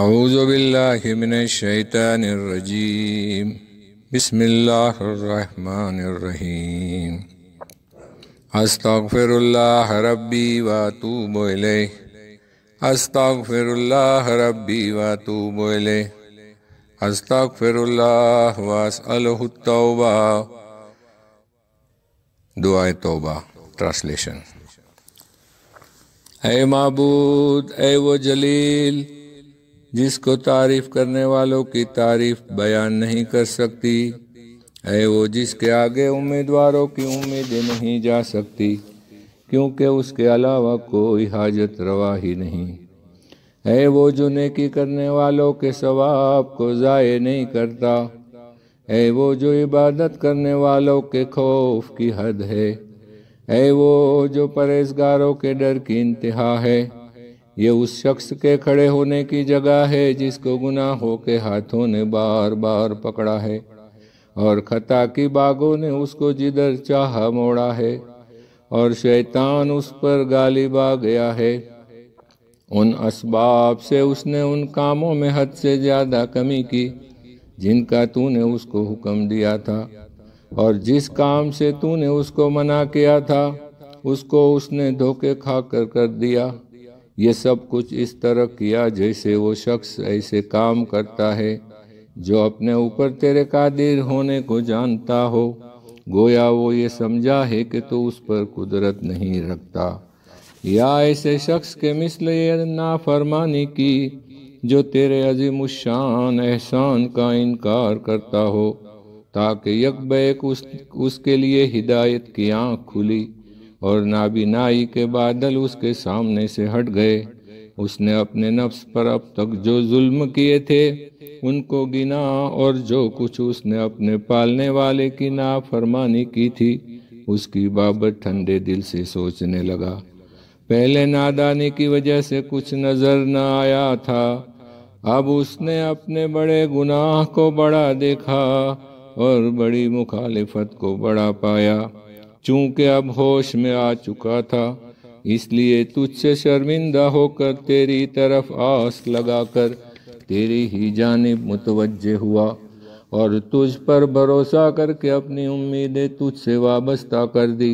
अवज़बिल्लाशैतरजीम बसमीम अस्तफ़िरल्लाह रब्बी वातूब अस्तफ़िरल्लाह रब्बी वातूब अस्तफ़िरल्लाह वासलतौबा दुआ तौबा ट्रांसलेशन ए मबूद ए वो जलील जिसको तारीफ करने वालों की तारीफ बयान नहीं कर सकती है वो जिसके आगे उम्मीदवारों की उम्मीद नहीं जा सकती क्योंकि उसके अलावा कोई हाजत रवा ही नहीं है वो जो नेकी करने वालों के सवाब को ज़ाय नहीं करता है वो जो इबादत करने वालों के खौफ की हद है है वो जो परहेजगारों के डर की इंतहा है ये उस शख्स के खड़े होने की जगह है जिसको गुनाहों के हाथों ने बार बार पकड़ा है और खता की बागों ने उसको जिधर चाह मोड़ा है और शैतान उस पर गाली बा गया है उन असबाब से उसने उन कामों में हद से ज़्यादा कमी की जिनका तूने उसको हुक्म दिया था और जिस काम से तूने उसको मना किया था उसको उसने धोखे खा कर कर दिया ये सब कुछ इस तरह किया जैसे वो शख्स ऐसे काम करता है जो अपने ऊपर तेरे कादिर होने को जानता हो गोया वो ये समझा है कि तो उस पर कुदरत नहीं रखता या ऐसे शख्स के मिसल ये नाफरमानी की जो तेरे अजीम शान एहसान का इनकार करता हो ताकि यकबैक उस, उसके लिए हिदायत की आँख खुली और नाई के बादल उसके सामने से हट गए उसने अपने नफ्स पर अब तक जो जुल्म किए थे उनको गिना और जो कुछ उसने अपने पालने वाले की नाफरमानी की थी उसकी बाबत ठंडे दिल से सोचने लगा पहले नादानी की वजह से कुछ नज़र न आया था अब उसने अपने बड़े गुनाह को बड़ा देखा और बड़ी मुखालिफत को बड़ा पाया चूंकि अब होश में आ चुका था इसलिए तुझसे शर्मिंदा होकर तेरी तरफ आस लगाकर तेरी ही जानब मुतवजह हुआ और तुझ पर भरोसा करके अपनी उम्मीदें तुझसे वाबस्ता कर दी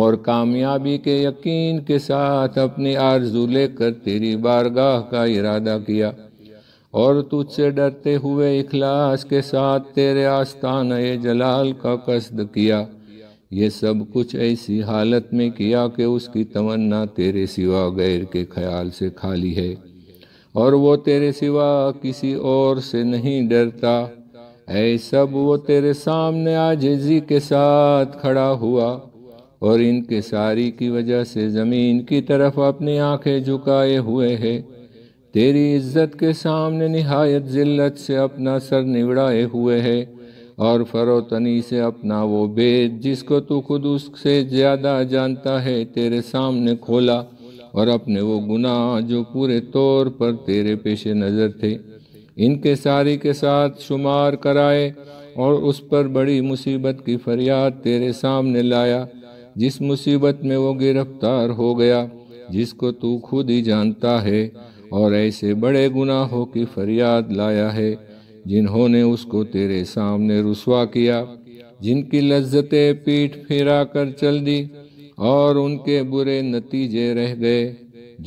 और कामयाबी के यकीन के साथ अपनी आरजू लेकर तेरी बारगाह का इरादा किया और तुझसे डरते हुए इखलास के साथ तेरे आस्थान जलाल का कसद किया ये सब कुछ ऐसी हालत में किया कि उसकी तमन्ना तेरे सिवा गैर के ख्याल से खाली है और वो तेरे सिवा किसी और से नहीं डरता ऐ सब वो तेरे सामने आजिजी के साथ खड़ा हुआ और इनके सारी की वजह से ज़मीन की तरफ अपनी आंखें झुकाए हुए है तेरी इज्जत के सामने निहायत जिल्लत से अपना सर निवड़ाए हुए है और फरोतनी से अपना वो भेद जिसको तू खुद उससे ज़्यादा जानता है तेरे सामने खोला और अपने वो गुनाह जो पूरे तौर पर तेरे पेश नज़र थे इनके सारी के साथ शुमार कराए और उस पर बड़ी मुसीबत की फरियाद तेरे सामने लाया जिस मुसीबत में वो गिरफ्तार हो गया जिसको तू खुद ही जानता है और ऐसे बड़े गुनाहों की फरियाद लाया है जिन्होंने उसको तेरे सामने रुसवा किया जिनकी लज्जतें पीठ फिरा कर चल दी और उनके बुरे नतीजे रह गए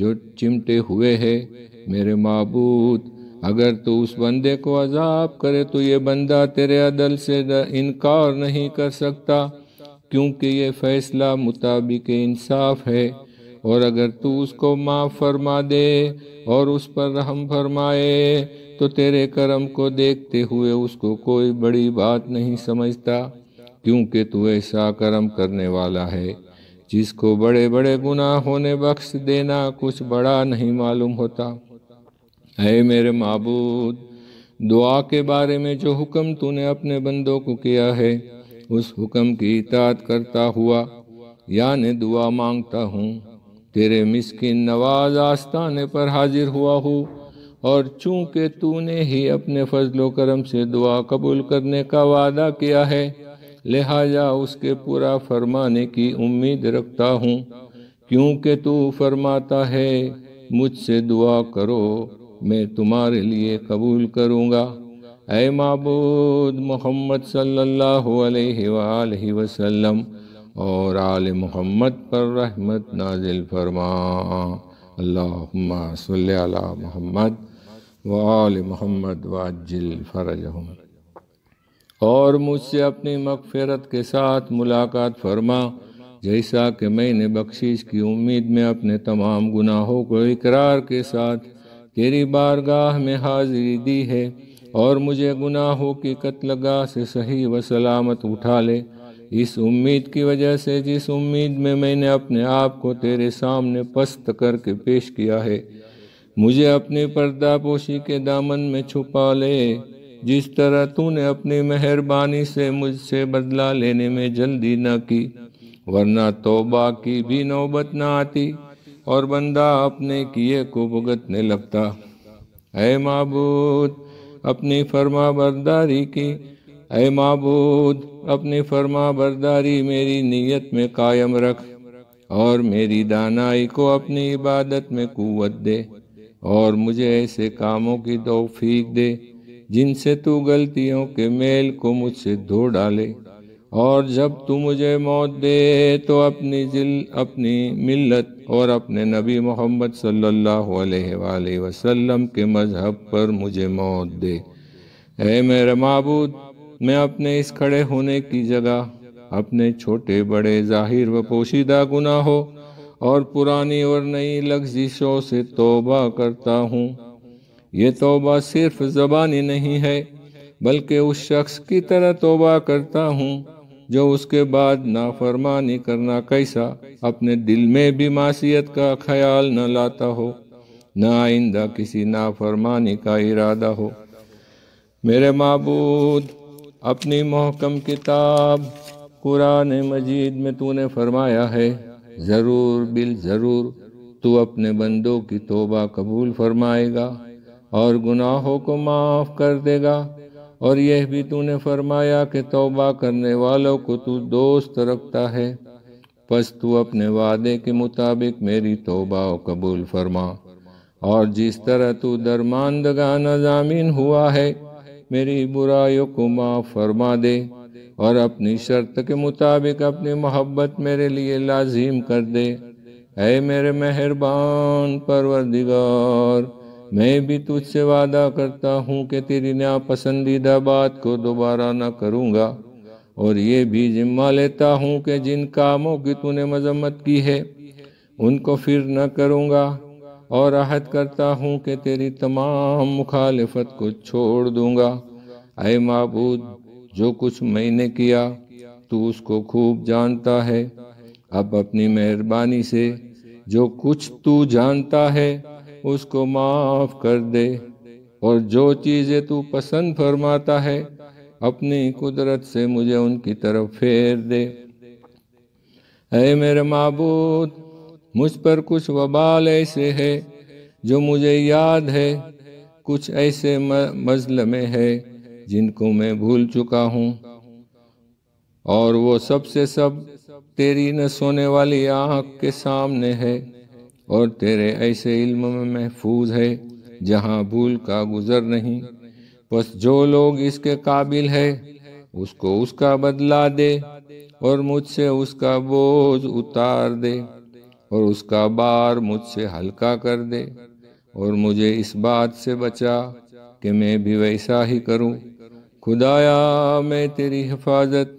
जो चिमटे हुए हैं मेरे मबूत अगर तू उस बंदे को अजाब करे तो ये बंदा तेरे अदल से इनकार नहीं कर सकता क्योंकि ये फैसला मुताबिक इंसाफ है और अगर तू उसको माफ़ फरमा दे और उस पर रहम फरमाए तो तेरे करम को देखते हुए उसको कोई बड़ी बात नहीं समझता क्योंकि तू ऐसा कर्म करने वाला है जिसको बड़े बड़े गुनाह होने बख्श देना कुछ बड़ा नहीं मालूम होता है मेरे मबूद दुआ के बारे में जो हुक्म तूने अपने बंदों को किया है उस हुक्म की इतात करता हुआ यानी दुआ मांगता हूँ तेरे मिसकिन नवाज आस्थाने पर हाजिर हुआ हो और चूंकि तूने ही अपने फजलो करम से दुआ कबूल करने का वादा किया है लिहाजा उसके पूरा फरमाने की उम्मीद रखता हूँ क्योंकि तू फरमाता है मुझसे दुआ करो मैं तुम्हारे लिए कबूल करूँगा अय मबूद मोहम्मद सल्लल्लाहु अलैहि वसल्लम और आल मोहम्मद पर रहमत नाजिल फरमा अल्लाह सल मोहम्मद वाल मोहम्मद वाजिल फ़रज और मुझसे अपनी मगफ़रत के साथ मुलाकात फरमा जैसा कि मैंने बख्शिश की उम्मीद में अपने तमाम गुनाहों को इकरार के साथ तेरी बारगाह में हाजिरी दी है और मुझे गुनाहों की कत्लगाह से सही व सलामत उठा ले इस उम्मीद की वजह से जिस उम्मीद में मैंने अपने आप को तेरे सामने पस्त करके पेश किया है मुझे अपनी पर्दापोशी के दामन में छुपा ले जिस तरह तूने अपनी मेहरबानी से मुझसे बदला लेने में जल्दी न की वरना तोबा की भी नौबत न आती और बंदा अपने किए को भुगतने लगता है महबूद अपनी फर्मा बरदारी की अय मबूद अपनी फर्मा बरदारी मेरी नीयत में कायम रख और मेरी दानाई को अपनी इबादत में कुत दे और मुझे ऐसे कामों की तोफीक दे जिनसे तू गलतियों के मेल को मुझसे धो डाले और जब तू मुझे मौत दे तो अपनी जिल अपनी मिल्लत और अपने नबी मोहम्मद सल्लल्लाहु अलैहि वसल्लम के मज़हब पर मुझे मौत दे ए मेरा मबूद मैं अपने इस खड़े होने की जगह अपने छोटे बड़े जाहिर व पोशीदा गुनाहों और पुरानी और नई लफ्जिशों से तोबा करता हूँ ये तोबा सिर्फ जबानी नहीं है बल्कि उस शख्स की तरह तोबा करता हूँ जो उसके बाद नाफरमानी करना कैसा अपने दिल में भी मासीत का ख्याल न लाता हो न आइंदा किसी नाफरमानी का इरादा हो मेरे मबूद अपनी मोहकम किताब कुरान मजीद में तूने फरमाया है ज़रूर बिल ज़रूर तू अपने बंदों की तोबा कबूल फरमाएगा और गुनाहों को माफ़ कर देगा और यह भी तूने फरमाया कि तोबा करने वालों को तू दोस्त रखता है बस तू अपने वादे के मुताबिक मेरी तोबा कबूल फरमा और जिस तरह तू दरमानदगा जामीन हुआ है मेरी बुराइयों को माफ़ फरमा दे और अपनी शर्त के मुताबिक अपनी मोहब्बत मेरे लिए लाजिम कर दे है मेरे मेहरबान परवरदिगार मैं भी तुझसे वादा करता हूँ कि तेरी नापसंदीदा बात को दोबारा ना करूँगा और ये भी जिम्मा लेता हूँ कि जिन कामों की तूने मजम्मत की है उनको फिर न करूँगा और आहद करता हूँ कि तेरी तमाम मुखालफत को छोड़ दूंगा अय मबूद जो कुछ मैंने किया तू उसको खूब जानता है अब अपनी मेहरबानी से जो कुछ तू जानता है उसको माफ़ कर दे और जो चीज़ें तू पसंद फरमाता है अपनी कुदरत से मुझे उनकी तरफ फेर दे अरे मेरे महबूद मुझ पर कुछ वबाल ऐसे है जो मुझे याद है कुछ ऐसे मजल में है जिनको मैं भूल चुका हूँ और वो सबसे सब तेरी न सोने वाली आँख के सामने है और तेरे ऐसे इल्म में महफूज है जहाँ भूल का गुज़र नहीं बस जो लोग इसके काबिल है उसको उसका बदला दे और मुझसे उसका बोझ उतार दे और उसका बार मुझसे हल्का कर दे और मुझे इस बात से बचा कि मैं भी वैसा ही करूं खुदाया मैं तेरी हिफाजत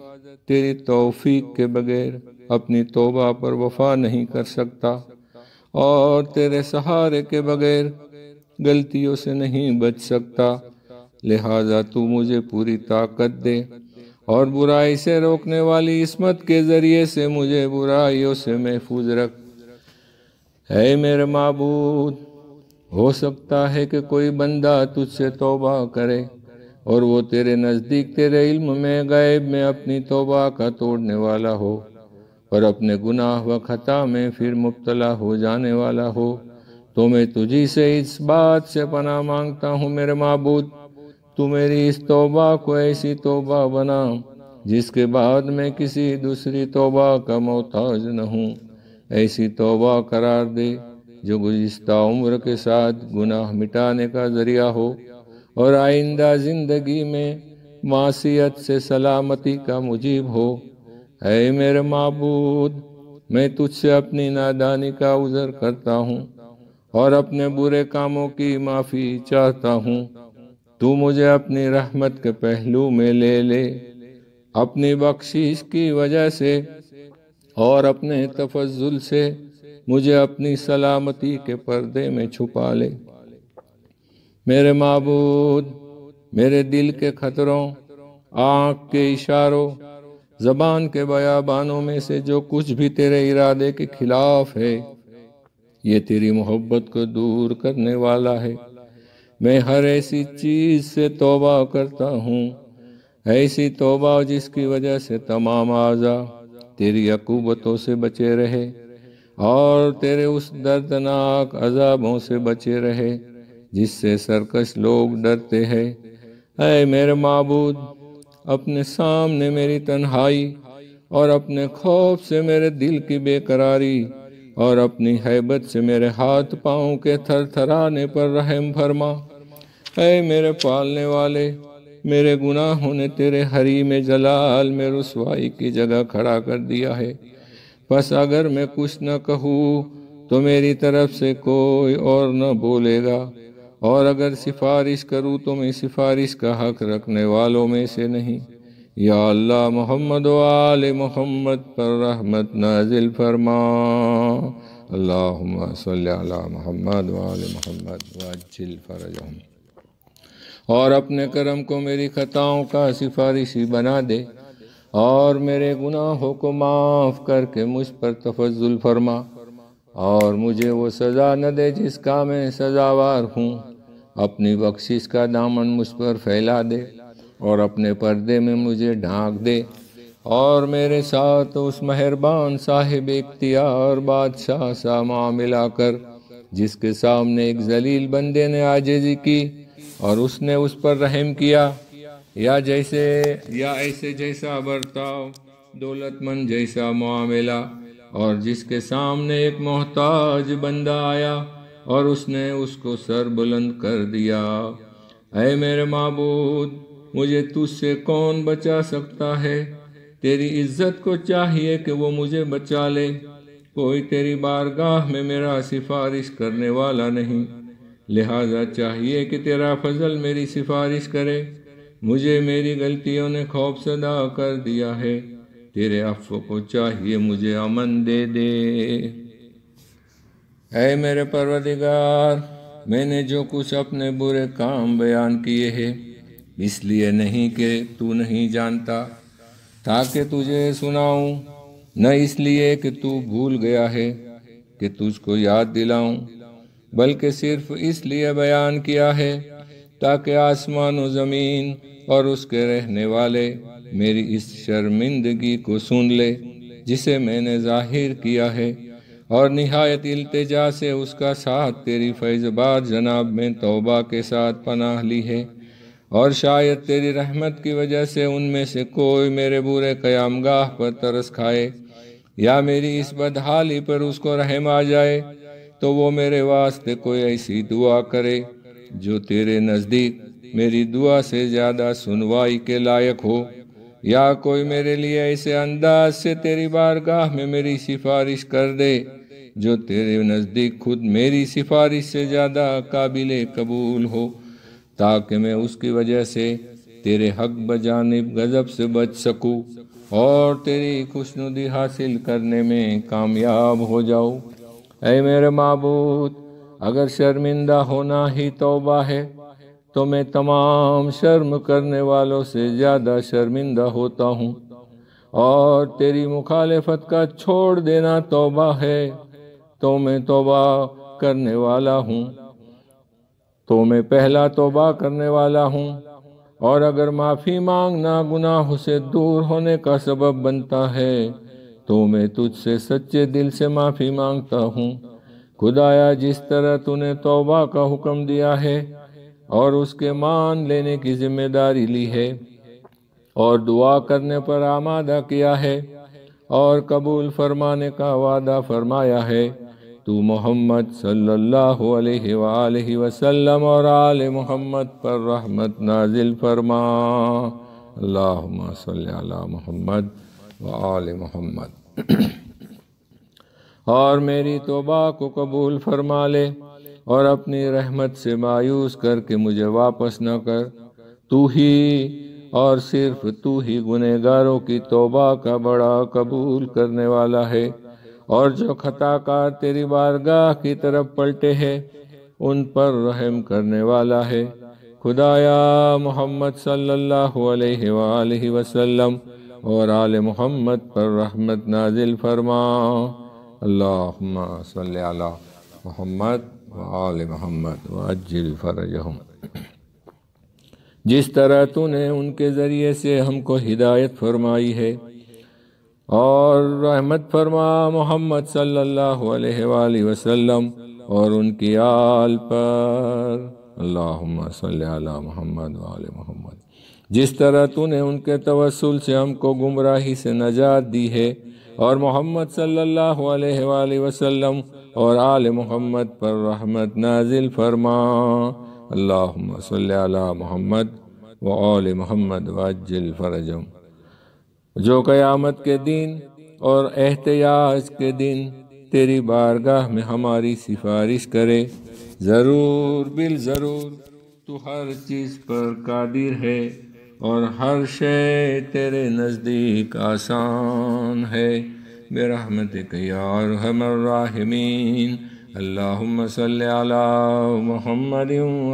तेरी तौफीक के बगैर अपनी तोबा पर वफा नहीं कर सकता और तेरे सहारे के बगैर गलतियों से नहीं बच सकता लिहाजा तू मुझे पूरी ताकत दे और बुराई से रोकने वाली इसमत के ज़रिए से मुझे बुराइयों से महफूज रख है मेरे मबूद हो सकता है कि कोई बंदा तुझसे तोबा करे और वो तेरे नज़दीक तेरे इल्म में गायब में अपनी तोबा का तोड़ने वाला हो और अपने गुनाह व खता में फिर मुबतला हो जाने वाला हो तो मैं तुझी से इस बात से पना मांगता हूँ मेरे मबूद तू मेरी इस तोबा को ऐसी तोबा बना जिसके बाद मैं किसी दूसरी तोबा का मोहताज न हूँ ऐसी तोबा करार दे जो गुज्ता उम्र के साथ गुनाह मिटाने का जरिया हो और आइंदा जिंदगी में मासीत से सलामती का मुजीब हो है मेरे मबूद मैं तुझसे अपनी नादानी का उजर करता हूँ और अपने बुरे कामों की माफ़ी चाहता हूँ तू मुझे अपनी रहमत के पहलू में ले ले अपनी बख्शिश की वजह से और अपने तफजुल से मुझे अपनी सलामती के पर्दे में छुपा ले मेरे मबूद मेरे दिल के खतरों आँख के इशारों ज़बान के बयाबानों में से जो कुछ भी तेरे इरादे के खिलाफ है ये तेरी मोहब्बत को दूर करने वाला है मैं हर ऐसी चीज़ से तोबा करता हूँ ऐसी तोबा जिसकी वजह से तमाम आज़ा तेरी अकूबतों से बचे रहे और तेरे उस दर्दनाक अजाबों से बचे रहे जिससे सरकश लोग डरते हैं अय मेरे मबूद अपने सामने मेरी तन्हाई और अपने खौफ से मेरे दिल की बेकरारी और अपनी हैबत से मेरे हाथ पाँव के थरथराने पर रहम फरमा अय मेरे पालने वाले मेरे गुनाहों ने तेरे हरी में जलाल में रसवाई की जगह खड़ा कर दिया है बस अगर मैं कुछ न कहूँ तो मेरी तरफ से कोई और न बोलेगा और अगर सिफारिश करूँ तो मैं सिफारिश का हक रखने वालों में से नहीं या अल्लाह मोहम्मद वाल मोहम्मद पर रहमत नाजिल फरमा अल्लाह सल मोहम्मद वाल मोहम्मद वाजिल फरमा और अपने कर्म को मेरी खताओं का सिफारिशी बना दे और मेरे गुनाहों को माफ़ करके मुझ पर तफजुल फरमा और मुझे वो सज़ा न दे जिसका मैं सज़ावार हूँ अपनी बख्शिश का दामन मुझ पर फैला दे और अपने पर्दे में मुझे ढांक दे और मेरे साथ उस मेहरबान साहिब इख्तियार बादशाह सा मामला कर जिसके सामने एक जलील बंदे ने आजिजी की और उसने उस पर रहम किया या जैसे या ऐसे जैसा बर्ताव दौलतमंद जैसा मामला और जिसके सामने एक मोहताज बंदा आया और उसने उसको सर बुलंद कर दिया अय मेरे मबूद मुझे तुझसे कौन बचा सकता है तेरी इज्जत को चाहिए कि वो मुझे बचा ले कोई तेरी बारगाह में मेरा सिफारिश करने वाला नहीं लिहाजा चाहिए कि तेरा फजल मेरी सिफारिश करे मुझे मेरी गलतियों ने खौफ सदा कर दिया है तेरे अफ को चाहिए मुझे अमन दे दे ऐ मेरे परवदिगार मैंने जो कुछ अपने बुरे काम बयान किए हैं इसलिए नहीं कि तू नहीं जानता ताकि तुझे सुनाऊं न इसलिए कि तू भूल गया है कि तुझको याद दिलाऊं बल्कि सिर्फ इसलिए बयान किया है ताकि आसमान व ज़मीन और उसके रहने वाले मेरी इस शर्मिंदगी को सुन ले जिसे मैंने जाहिर किया है और नहायत अल्तजा से उसका साथ तेरी फैज़बार जनाब में तोबा के साथ पनाह ली है और शायद तेरी रहमत की वजह से उनमें से कोई मेरे बुरे क़्यामगाह पर तरस खाए या मेरी इस बदहाली पर उसको रहम आ जाए तो वो मेरे वास्ते कोई ऐसी दुआ करे जो तेरे नज़दीक मेरी दुआ से ज़्यादा सुनवाई के लायक हो या कोई मेरे लिए ऐसे अंदाज से तेरी बारगाह में मेरी सिफारिश कर दे जो तेरे नज़दीक खुद मेरी सिफारिश से ज़्यादा काबिल कबूल हो ताकि मैं उसकी वजह से तेरे हक बजाने गज़ब से बच सकूं और तेरी खुशनुदी हासिल करने में कामयाब हो जाऊं ऐ मेरे मबूद अगर शर्मिंदा होना ही तोबा है तो मैं तमाम शर्म करने वालों से ज़्यादा शर्मिंदा होता हूँ और तेरी मुखालफत का छोड़ देना तोबा है तो मैं तोबा करने वाला हूँ तो मैं पहला तोबा करने वाला हूँ और अगर माफ़ी मांगना गुनाह से दूर होने का सबब बनता है तो मैं तुझसे सच्चे दिल से माफ़ी मांगता हूँ खुदाया जिस तरह तूने तौबा का हुक्म दिया है और उसके मान लेने की जिम्मेदारी ली है और दुआ करने पर आमादा किया है और कबूल फरमाने का वादा फरमाया है तू मोहम्मद सल्लल्लाहु अलैहि वसल्लम और आल मोहम्मद पर रहमत नाजिल फरमा अल्लाहुम्मा सल्ली अला मोहम्मद व आल मोहम्मद और मेरी तोबा को कबूल फरमा ले और अपनी रहमत से मायूस करके मुझे वापस न कर तू ही और सिर्फ तू ही गुनहगारों की तोबा का बड़ा कबूल करने वाला है और जो खताकार तेरी बारगाह की तरफ पलटे हैं उन पर रहम करने वाला है खुदाया मोहम्मद सल्लल्लाहु अलैहि वसल्लम और आल मोहम्मद पर रहमत नाजिल फरमा अल्लाह मोहम्मद आल मोहम्मद वजिल फ़रज जिस तरह तूने उनके ज़रिए से हमको हिदायत फरमाई है और रहमत फरमा मोहम्मद सल्लल्लाहु अलैहि वसल्लम और उनकी आल पर अल्लाह मोहम्मद वाल मोहम्मद जिस तरह तूने उनके तवसल से हमको गुमराही से नजात दी है और मोहम्मद सल्लल्लाहु अलैहि वसल्लम और आल मोहम्मद पर रहमत नाजिल फरमा अल्लाह सल्ली मोहम्मद व आल मोहम्मद वाजिल फरजम जो क़यामत के दिन और एहतियाज के दिन तेरी बारगाह में हमारी सिफारिश करे ज़रूर बिल ज़रूर तो हर चीज़ पर कादिर है और हर शे तेरे नज़दीक आसान है बेरहमत यार हमराहमीन अल्लाहुम्म सल्ली अला मोहम्मद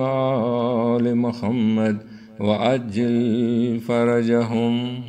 आल मुहम्मद व फ़रज हम